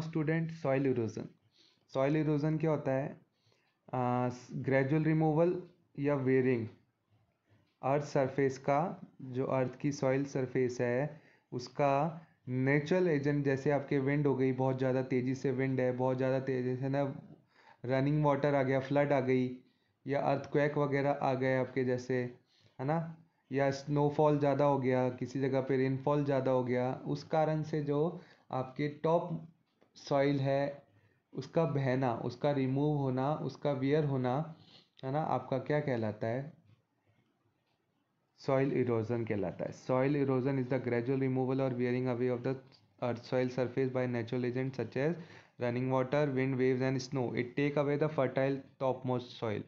student soil erosion soil erosion क्या होता है ग्रेजुअल रिमूवल या वेयरिंग अर्थ सरफेस का जो अर्थ की सॉइल सरफेस है उसका नेचुरल एजेंट जैसे आपके विंड हो गई बहुत ज़्यादा तेज़ी से विंड है बहुत ज़्यादा तेज़ी से ना रनिंग वाटर आ गया फ्लड आ गई या अर्थ क्वैक वगैरह आ गए आपके जैसे है ना या स्नोफॉल ज़्यादा हो गया किसी जगह पे रेनफॉल ज़्यादा हो गया उस कारण से जो आपके टॉप सॉइल है उसका बहना उसका रिमूव होना उसका वियर होना है ना आपका क्या कहलाता है सॉइल इरोजन कहलाता है soil erosion is the gradual removal और wearing away of the earth soil surface by natural agent such as running water wind waves and snow it take away the fertile top most soil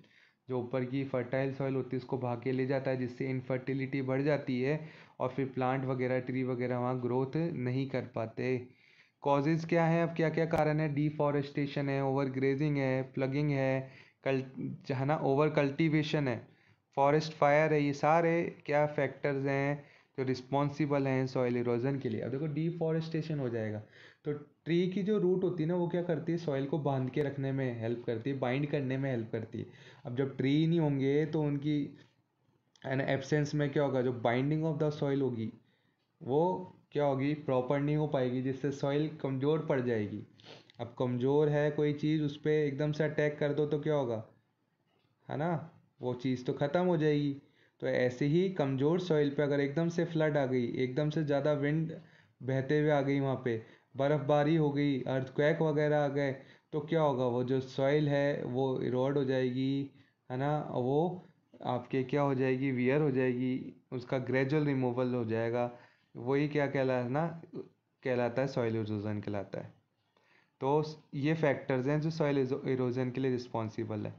जो ऊपर की fertile soil होती है उसको भाग के ले जाता है जिससे इनफर्टिलिटी बढ़ जाती है और फिर प्लांट वगैरह ट्री वगैरह वहाँ ग्रोथ नहीं कर पाते कॉजेज़ क्या है अब क्या क्या कारण है डिफॉरेस्टेशन है ओवर ग्रेजिंग है प्लगिंग है कल है ना ओवर कल्टीवेशन है फॉरेस्ट फायर है ये सारे क्या फैक्टर्स हैं जो रिस्पॉन्सिबल हैं सॉइल इरोजन के लिए अब देखो डिफॉरेस्टेशन हो जाएगा तो ट्री की जो रूट होती है ना वो क्या करती है सॉइल को बांध के रखने में हेल्प करती है बाइंड करने में हेल्प करती है अब जब ट्री नहीं होंगे तो उनकी एंड एबसेंस में क्या होगा जो बाइंडिंग ऑफ द सॉइल होगी वो क्या होगी प्रॉपर नहीं हो पाएगी जिससे सॉइल कमज़ोर पड़ जाएगी अब कमज़ोर है कोई चीज़ उस पर एकदम से अटैक कर दो तो क्या होगा है ना वो चीज़ तो ख़त्म हो जाएगी तो ऐसे ही कमज़ोर सॉइल पे अगर एकदम से फ्लड आ गई एकदम से ज़्यादा विंड बहते हुए आ गई वहाँ पे बर्फ़बारी हो गई अर्थक्वैक वगैरह आ गए तो क्या होगा वो जो सॉइल है वो इरोड हो जाएगी है ना वो आपके क्या हो जाएगी वियर हो जाएगी उसका ग्रेजुअल रिमूवल हो जाएगा वही क्या कहलाना कहलाता है सॉइल इरोजन कहलाता है तो ये फैक्टर्स हैं जो सॉइल इरोजन के लिए रिस्पॉन्सिबल है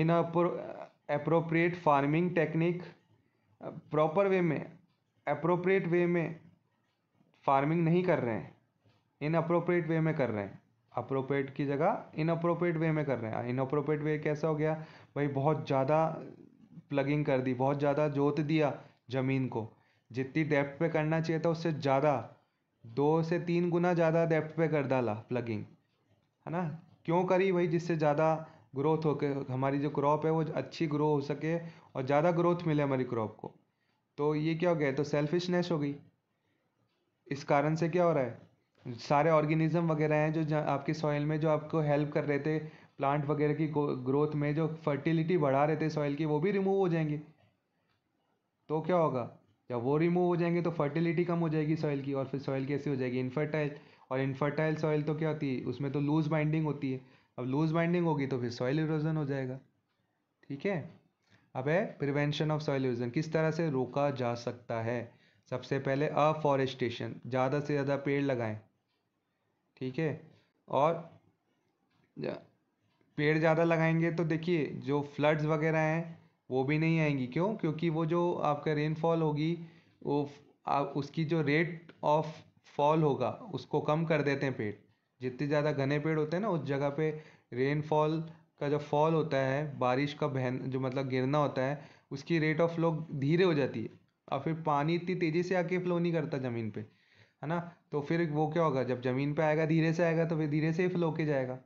inappropriate farming technique proper way में अप्रोप्रिएट वे में फार्मिंग नहीं कर रहे हैं इन अप्रोप्रिएट वे में कर रहे हैं अप्रोप्रिएट की जगह इन अप्रोप्रिएट वे में कर रहे हैं इन अप्रोप्रिएट वे कैसा हो गया भाई बहुत ज़्यादा प्लगिंग कर दी बहुत ज़्यादा जोत दिया ज़मीन को जितनी डेप्थ पे करना चाहिए था उससे ज़्यादा दो से तीन गुना ज़्यादा डेप्थ पे कर डाला प्लगिंग है ना क्यों करी भाई जिससे ज़्यादा ग्रोथ हो के हमारी जो क्रॉप है वो अच्छी ग्रो हो सके और ज़्यादा ग्रोथ मिले हमारी क्रॉप को तो ये क्या हो गया तो सेल्फिशनेस हो गई इस कारण से क्या हो रहा है सारे ऑर्गेनिज्म वगैरह हैं जो आपकी सॉइल में जो आपको हेल्प कर रहे थे प्लांट वगैरह की ग्रोथ में जो फर्टिलिटी बढ़ा रहे थे सॉइल की वो भी रिमूव हो जाएंगे तो क्या होगा जब वो रिमूव हो जाएंगे तो फर्टिलिटी कम हो जाएगी सॉइल की और फिर सॉइल कैसी हो जाएगी इनफर्टाइल और इनफर्टाइल सॉइल तो क्या होती है उसमें तो लूज़ बाइंडिंग होती है अब लूज़ बाइंडिंग होगी तो फिर सॉइल इरोजन हो जाएगा ठीक है अब है प्रिवेंशन ऑफ सॉइल इरोजन किस तरह से रोका जा सकता है सबसे पहले अफॉरेस्टेशन ज़्यादा से ज़्यादा पेड़ लगाएं ठीक है और पेड़ ज़्यादा लगाएंगे तो देखिए जो फ्लड्स वगैरह हैं वो भी नहीं आएंगी क्यों क्योंकि वो जो आपका रेनफॉल होगी वो आप उसकी जो रेट ऑफ फॉल होगा उसको कम कर देते हैं पेड़ जितने ज़्यादा घने पेड़ होते हैं ना उस जगह पे रेनफॉल का जो फॉल होता है बारिश का बहन जो मतलब गिरना होता है उसकी रेट ऑफ फ्लो धीरे हो जाती है और फिर पानी इतनी तेज़ी से आके फ्लो नहीं करता ज़मीन पे है ना तो फिर वो क्या होगा जब ज़मीन पे आएगा धीरे से आएगा तो फिर धीरे से ही फ्लो के जाएगा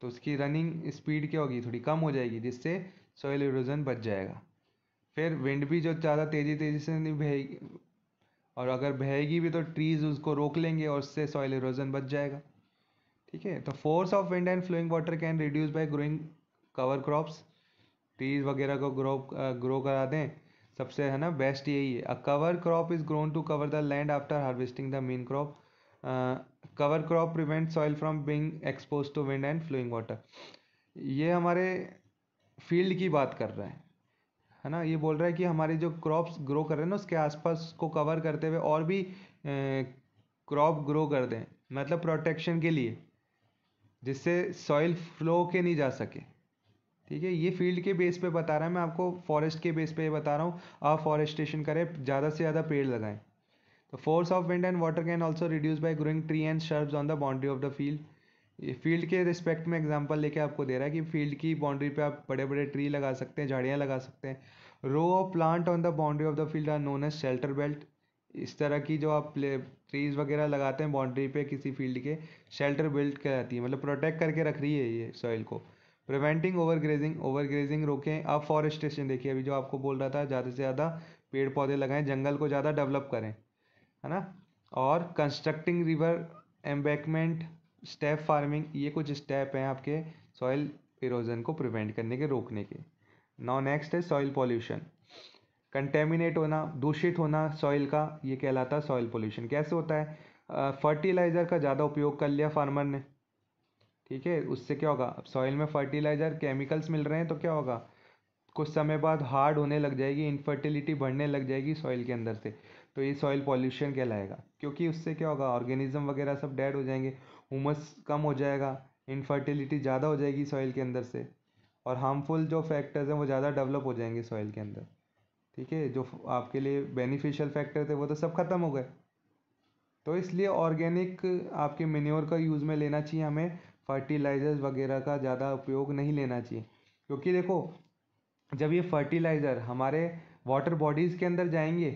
तो उसकी रनिंग स्पीड क्या होगी थोड़ी कम हो जाएगी जिससे सॉइल इरोजन बच जाएगा फिर विंड भी जो ज़्यादा तेज़ी तेज़ी से नहीं बहेगी और अगर बहेगी भी तो ट्रीज़ उसको रोक लेंगे और उससे सॉइल इरोजन बच जाएगा ठीक है तो force of wind and flowing water can reduce by growing cover crops trees वगैरह को ग्रो ग्रो करा दें सबसे है ना बेस्ट यही है a cover crop is grown to cover the land after harvesting the main crop cover crop prevent soil from being expose to wind and flowing water ये हमारे फील्ड की बात कर रहा है है ना ये बोल रहा है कि हमारे जो क्रॉप्स ग्रो कर रहे हैं ना उसके आसपास को कवर करते हुए और भी क्रॉप ग्रो कर दें मतलब प्रोटेक्शन के लिए जिससे सॉइल फ्लो के नहीं जा सके ठीक है ये फील्ड के बेस पे बता रहा है मैं आपको फॉरेस्ट के बेस पे बता रहा हूँ आप फॉरेस्टेशन करें ज़्यादा से ज़्यादा पेड़ लगाएं तो force of wind and water can also reduce by growing tree and shrubs on the boundary of the field ये फील्ड के रिस्पेक्ट में एग्जांपल लेके आपको दे रहा है कि फील्ड की बाउंड्री पे आप बड़े बड़े ट्री लगा सकते हैं झाड़ियाँ लगा सकते हैं row of plant on the boundary of the field are known as shelter belt इस तरह की जो आप ट्रीज वगैरह लगाते हैं बाउंड्री पे किसी फील्ड के शेल्टर बेल्ट कराती है मतलब प्रोटेक्ट करके रख रही है ये सॉइल को preventing over grazing over grazing रोकें आप फॉरेस्टेशन देखिए अभी जो आपको बोल रहा था ज़्यादा से ज़्यादा पेड़ पौधे लगाएं जंगल को ज़्यादा डेवलप करें है ना और constructing river embankment step farming ये कुछ स्टेप हैं आपके सॉइल इरोजन को प्रिवेंट करने के रोकने के नाउ नेक्स्ट है सॉइल पॉल्यूशन कंटेमिनेट होना दूषित होना सॉइल का ये कहलाता है सॉइल पॉल्यूशन कैसे होता है फर्टिलाइज़र uh, का ज़्यादा उपयोग कर लिया फार्मर ने ठीक है उससे क्या होगा अब सॉइल में फर्टिलाइज़र केमिकल्स मिल रहे हैं तो क्या होगा कुछ समय बाद हार्ड होने लग जाएगी इनफर्टिलिटी बढ़ने लग जाएगी सॉइल के अंदर से तो ये सॉइल पॉल्यूशन कहलाएगा क्योंकि उससे क्या होगा ऑर्गेनिज्म वगैरह सब डेड हो जाएंगे हुमस कम हो जाएगा इनफर्टिलिटी ज़्यादा हो जाएगी सॉइल के अंदर से और हार्मफुल जो फैक्टर्स हैं वो ज़्यादा डेवलप हो जाएंगे सॉइल के अंदर ठीक है जो आपके लिए बेनिफिशियल फैक्टर थे वो तो सब ख़त्म हो गए तो इसलिए ऑर्गेनिक आपके मेन्योर का यूज़ में लेना चाहिए हमें फर्टिलाइज़र्स वगैरह का ज़्यादा उपयोग नहीं लेना चाहिए क्योंकि देखो जब ये फर्टिलाइज़र हमारे वाटर बॉडीज़ के अंदर जाएंगे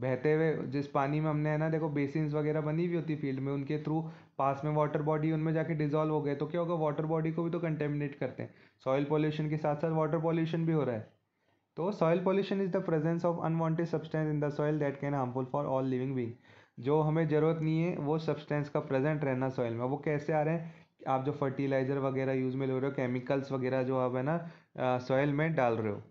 बहते हुए जिस पानी में हमने है ना देखो बेसिन वगैरह बनी हुई होती फील्ड में उनके थ्रू पास में वाटर बॉडी उनमें जाके डिजोल्व हो गए तो क्या होगा वाटर बॉडी को भी तो कंटेमिनेट करते हैं सॉइल पॉल्यूशन के साथ साथ वाटर पॉल्यूशन भी हो रहा है तो soil pollution is the presence of unwanted substance in the soil that can harmful for all living being जो हमें ज़रूरत नहीं है वो सब्सटेंस का प्रेजेंट रहना सॉइल में वो कैसे आ रहे हैं आप जो फर्टिलाइज़र वगैरह यूज़ में ले रहे हो केमिकल्स वगैरह जो आप है ना सॉइल में डाल रहे हो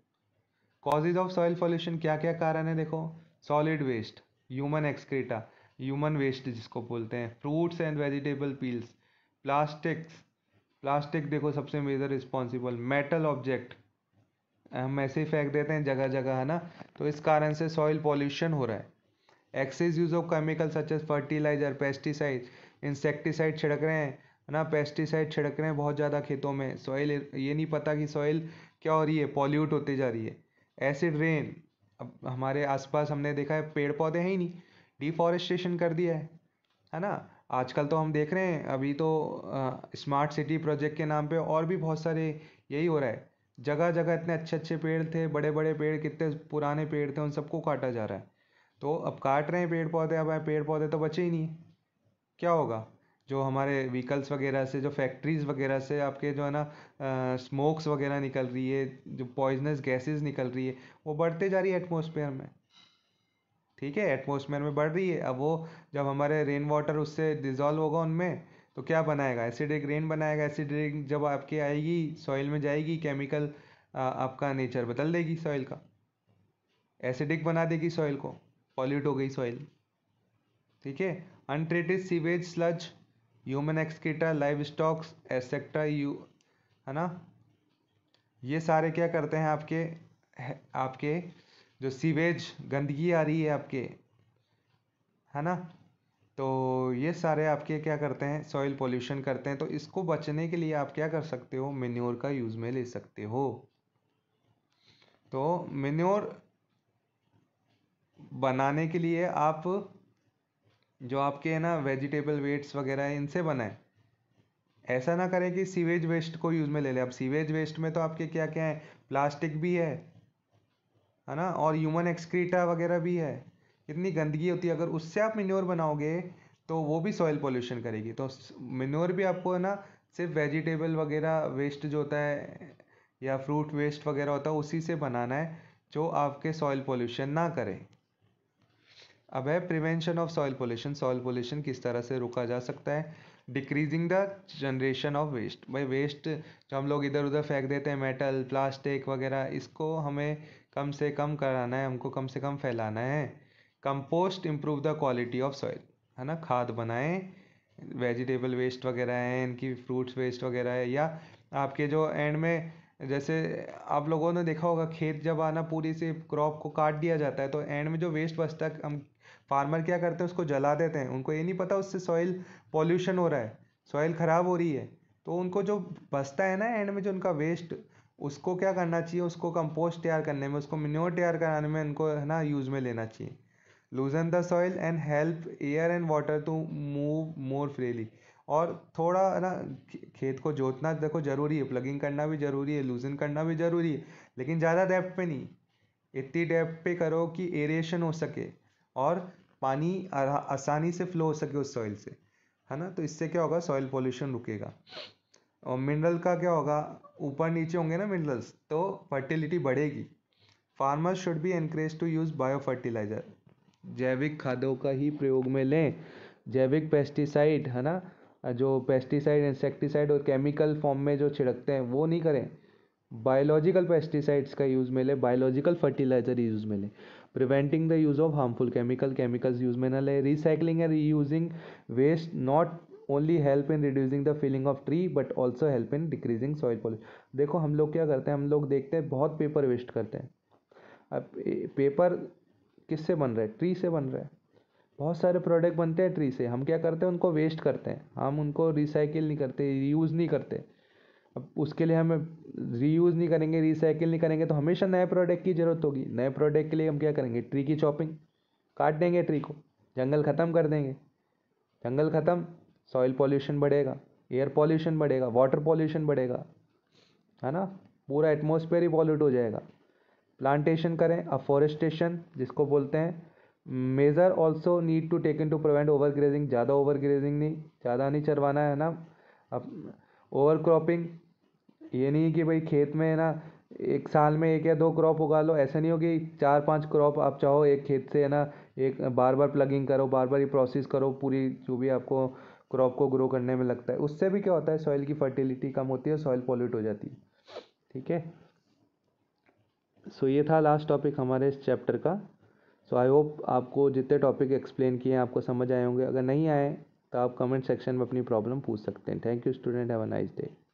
कॉजेज ऑफ सॉइल पॉल्यूशन क्या क्या कारण है देखो solid waste human excreta human waste जिसको बोलते हैं fruits and vegetable peels plastics plastic देखो सबसे मेजर रिस्पॉन्सिबल मेटल ऑब्जेक्ट हम ऐसे ही फेंक देते हैं जगह जगह है ना तो इस कारण से सॉइल पॉल्यूशन हो रहा है excess use of chemical such as fertilizer pesticide insecticide छिड़क रहे हैं है ना पेस्टिसाइड छिड़क रहे हैं बहुत ज़्यादा खेतों में सॉइल ये नहीं पता कि सॉइल क्या हो रही है पॉल्यूट होती जा रही है एसिड रेन अब हमारे आसपास हमने देखा है पेड़ पौधे हैं ही नहीं डिफॉरेस्टेशन कर दिया है है ना आजकल तो हम देख रहे हैं अभी तो स्मार्ट सिटी प्रोजेक्ट के नाम पे और भी बहुत सारे यही हो रहा है जगह जगह इतने अच्छे अच्छे पेड़ थे बड़े बड़े पेड़ कितने पुराने पेड़ थे उन सबको काटा जा रहा है तो अब काट रहे हैं पेड़ पौधे अब पेड़ पौधे तो बचे ही नहीं क्या होगा जो हमारे व्हीकल्स वगैरह से जो फैक्ट्रीज़ वगैरह से आपके जो है ना स्मोक्स वगैरह निकल रही है जो पॉइजनस गैसेस निकल रही है वो बढ़ते जा रही है एटमोसफेयर में ठीक है एटमोसफेयर में बढ़ रही है अब वो जब हमारे रेन वाटर उससे डिज़ोल्व होगा उनमें तो क्या बनाएगा एसिडिक रेन बनाएगा एसिडिक जब आपके आएगी सॉइल में जाएगी केमिकल आपका नेचर बदल देगी सॉइल का एसिडिक बना देगी सॉइल को पॉल्यूट हो गई सॉइल ठीक है untreated sewage sludge human excreta livestocks excreta यू है ना ये सारे क्या करते हैं आपके है, आपके जो सीवेज गंदगी आ रही है आपके है ना तो ये सारे आपके क्या करते हैं सॉइल पोल्यूशन करते हैं तो इसको बचने के लिए आप क्या कर सकते हो मेन्योर का यूज़ में ले सकते हो तो मेन्योर बनाने के लिए आप जो आपके है ना वेजिटेबल वेट्स वगैरह है इनसे बनाए ऐसा ना करें कि सीवेज वेस्ट को यूज़ में ले लें अब सीवेज वेस्ट में तो आपके क्या क्या है प्लास्टिक भी है है ना और ह्यूमन एक्सक्रीटा वगैरह भी है इतनी गंदगी होती है अगर उससे आप मिन्योर बनाओगे तो वो भी सॉइल पोल्यूशन करेगी तो मिन्योर भी आपको है ना सिर्फ वेजिटेबल वगैरह वेस्ट जो होता है या फ्रूट वेस्ट वगैरह होता है उसी से बनाना है जो आपके सॉइल पोल्यूशन ना करें अब है prevention of soil pollution soil pollution किस तरह से रोका जा सकता है decreasing the generation of waste भाई वेस्ट जो हम लोग इधर उधर फेंक देते हैं मेटल प्लास्टिक वगैरह इसको हमें कम से कम कराना है हमको कम से कम फैलाना है compost improve the quality of soil है ना खाद बनाएं वेजिटेबल वेस्ट वगैरह हैं इनकी फ्रूट्स वेस्ट वगैरह है या आपके जो एंड में जैसे आप लोगों ने देखा होगा खेत जब आना पूरी से क्रॉप को काट दिया जाता है तो एंड में जो वेस्ट बचता है हम फार्मर क्या करते हैं उसको जला देते हैं उनको ये नहीं पता उससे सॉइल पॉल्यूशन हो रहा है सॉइल ख़राब हो रही है तो उनको जो बचता है ना एंड में जो उनका वेस्ट उसको क्या करना चाहिए उसको कंपोस्ट तैयार करने में उसको मिन्योर तैयार कराने में इनको है ना यूज़ में लेना चाहिए loosen the soil and help air and water to move more freely और थोड़ा ना खेत को जोतना देखो ज़रूरी है प्लगिंग करना भी ज़रूरी है लूजन करना भी ज़रूरी है लेकिन ज़्यादा डेप्थ पे नहीं इतनी डेप्थ पे करो कि एरेशन हो सके और पानी आसानी से फ्लो हो सके उस सॉइल से है ना तो इससे क्या होगा सॉइल पोल्यूशन रुकेगा और मिनरल का क्या होगा ऊपर नीचे होंगे ना मिनरल्स तो फर्टिलिटी बढ़ेगी farmers should be encourage to use bio fertilizer जैविक खादों का ही प्रयोग में लें जैविक पेस्टिसाइड है ना जो पेस्टिसाइड इंसेक्टिसाइड और केमिकल फॉर्म में जो छिड़कते हैं वो नहीं करें बायोलॉजिकल पेस्टिसाइड्स का यूज़ में ले बायोलॉजिकल फर्टिलाइजर यूज़ में ले preventing the use of harmful chemical chemicals use में ना ले recycling and reusing waste not only help in reducing the felling of tree but also help in decreasing soil pollution देखो हम लोग क्या करते हैं हम लोग देखते हैं बहुत पेपर वेस्ट करते हैं अब पेपर किससे बन रहा है ट्री से बन रहा है बहुत सारे प्रोडक्ट बनते हैं ट्री से हम क्या करते हैं उनको वेस्ट करते हैं हम उनको रिसाइकिल नहीं करते यूज़ नहीं करते अब उसके लिए हमें रीयूज़ नहीं करेंगे रिसाइकिल नहीं करेंगे तो हमेशा नए प्रोडक्ट की ज़रूरत होगी नए प्रोडक्ट के लिए हम क्या करेंगे ट्री की चॉपिंग काट देंगे ट्री को जंगल ख़त्म कर देंगे जंगल ख़त्म सॉइल पॉल्यूशन बढ़ेगा एयर पॉल्यूशन बढ़ेगा वाटर पॉल्यूशन बढ़ेगा है ना पूरा एटमोसफेयर ही पॉल्यूट हो जाएगा प्लांटेशन करें अफॉरेस्टेशन जिसको बोलते हैं measure also need to taken to prevent over grazing ज़्यादा ओवर ग्रेजिंग नहीं ज़्यादा नहीं चरवाना है ना अब ओवर क्रॉपिंग ये नहीं कि भाई खेत में है ना एक साल में एक या दो क्रॉप उगा लो ऐसा नहीं हो कि चार पांच क्रॉप आप चाहो एक खेत से है ना एक बार बार प्लगिंग करो बार बार ये प्रोसेस करो पूरी जो भी आपको क्रॉप को ग्रो करने में लगता है उससे भी क्या होता है सॉइल की फर्टिलिटी कम होती है सॉइल पॉल्यूट हो जाती है ठीक है सो ये था लास्ट टॉपिक हमारे इस चैप्टर का सो आई होप आपको जितने टॉपिक एक्सप्लेन किए हैं आपको समझ आए होंगे अगर नहीं आए तो आप कमेंट सेक्शन में अपनी प्रॉब्लम पूछ सकते हैं thank you student have a nice day